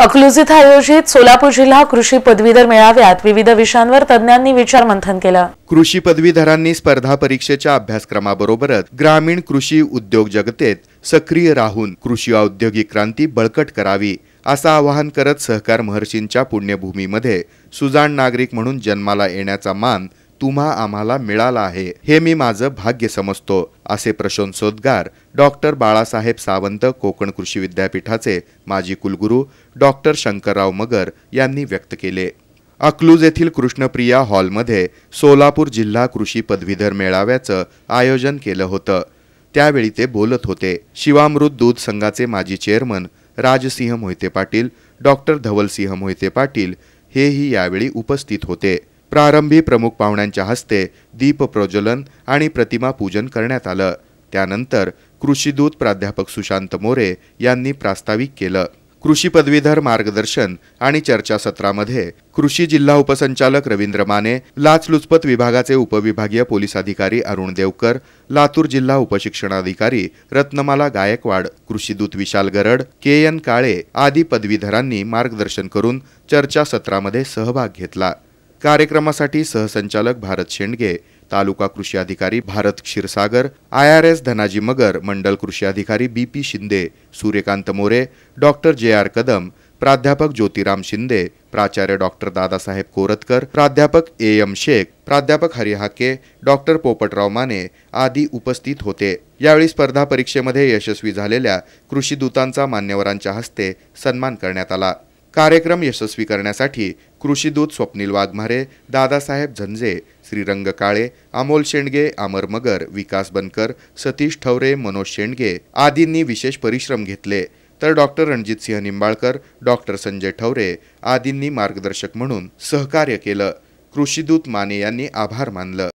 इथं आयोजित सोलापूर जिल्हा कृषी पदवीधर मेळाव्यात विविध विषयांवर तज्ज्ञांनी विचारमंथन केलं कृषी पदवीधरांनी स्पर्धा परीक्षेच्या अभ्यासक्रमाबरोबरच ग्रामीण कृषी उद्योग जगतेत सक्रिय राहून कृषी औद्योगिक क्रांती बळकट करावी असं आवाहन करत सहकार महर्षींच्या पुण्यभूमीमध्ये सुजाण नागरिक म्हणून जन्माला येण्याचा मान तुम्हा आम्हाला मिळाला आहे हे मी माझं भाग्य समजतो असे प्रशंसोद्गार डॉक्टर बाळासाहेब सावंत कोकण कृषी विद्यापीठाचे माजी कुलगुरू डॉक्टर शंकरराव मगर यांनी व्यक्त केले अक्लूज येथील कृष्णप्रिया हॉलमध्ये सोलापूर जिल्हा कृषी पदवीधर मेळाव्याचं आयोजन केलं होतं त्यावेळी ते बोलत होते शिवामृत दूध संघाचे माजी चेअरमन राजसिंह मोहिते पाटील डॉक्टर धवलसिंह मोहिते पाटील हेही यावेळी उपस्थित होते प्रारंभी प्रमुख पाहुण्यांच्या हस्ते दीपप्रज्वलन आणि प्रतिमा पूजन करण्यात आलं त्यानंतर कृषीदूत प्राध्यापक सुशांत मोरे यांनी प्रास्ताविक केलं कृषी पदवीधर मार्गदर्शन आणि चर्चासत्रामध्ये कृषी जिल्हा उपसंचालक रवींद्र माने लाचलुचपत विभागाचे उपविभागीय पोलीस अधिकारी अरुण देवकर लातूर जिल्हा उपशिक्षणाधिकारी रत्नमाला गायकवाड कृषीदूत विशाल गरड के एन काळे आदी पदवीधरांनी मार्गदर्शन करून चर्चासत्रामध्ये सहभाग घेतला कार्यक्रमासाठी सहसंचालक भारत शेंडगे तालुका कृषी अधिकारी Bharat Kshirsagar I R S Dhanaji Magar मंडल कृषी अधिकारी B P Shinde Suryakant More doctor J R Kadam प्राध्यापक ज्योतिराम शिंदे प्राचार्य डॉक्टर दादासाहेब कोरतकर प्राध्यापक ए एम शेख प्राध्यापक हरिहाके डॉक्टर पोपटराव माने आदी उपस्थित होते यावेळी स्पर्धा परीक्षेमध्ये यशस्वी झालेल्या कृषी दूतांचा मान्यवरांच्या हस्ते सन्मान करण्यात आला कार्यक्रम यशस्वी करण्यासाठी कृषीदूत स्वप्नील वाघमारे दादासाहेब झंजे श्रीरंग काळे अमोल शेंडगे अमर मगर विकास बनकर सतीश ठवरे मनोज शेंडगे आदींनी विशेष परिश्रम घेतले तर डॉक्टर सिंह निंबाळकर डॉक्टर संजय ठवरे आदींनी मार्गदर्शक म्हणून सहकार्य केलं कृषीदूत माने यांनी आभार मानलं